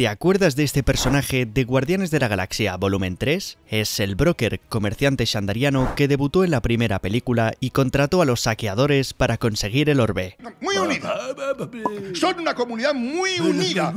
¿Te acuerdas de este personaje de Guardianes de la Galaxia Volumen 3? Es el broker comerciante shandariano que debutó en la primera película y contrató a los saqueadores para conseguir el orbe. Son una comunidad muy unida.